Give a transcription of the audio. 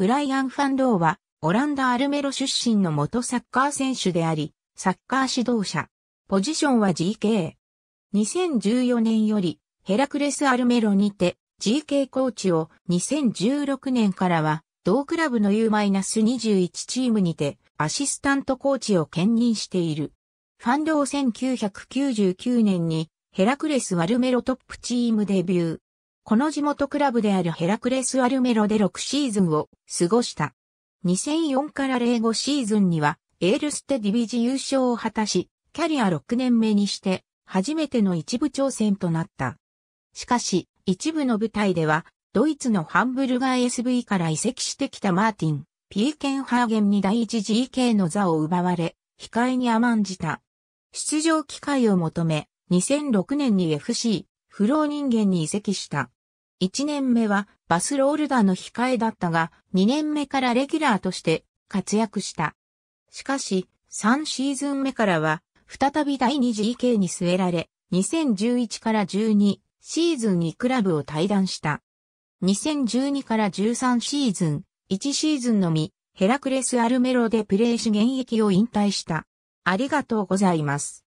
ブライアン・ファンローは、オランダ・アルメロ出身の元サッカー選手であり、サッカー指導者。ポジションは GK。2014年より、ヘラクレス・アルメロにて、GK コーチを2016年からは、同クラブの U-21 チームにて、アシスタントコーチを兼任している。ファンロー1999年に、ヘラクレス・アルメロトップチームデビュー。この地元クラブであるヘラクレス・アルメロで6シーズンを過ごした。2004から05シーズンには、エールステディビジ優勝を果たし、キャリア6年目にして、初めての一部挑戦となった。しかし、一部の舞台では、ドイツのハンブルガー SV から移籍してきたマーティン、ピーケンハーゲンに第 1GK の座を奪われ、控えに甘んじた。出場機会を求め、2006年に FC 不老人間に移籍した。1年目はバスロールダーの控えだったが、2年目からレギュラーとして活躍した。しかし、3シーズン目からは、再び第 2GK に据えられ、2011から12シーズンにクラブを退団した。2012から13シーズン、1シーズンのみ、ヘラクレス・アルメロでプレーし現役を引退した。ありがとうございます。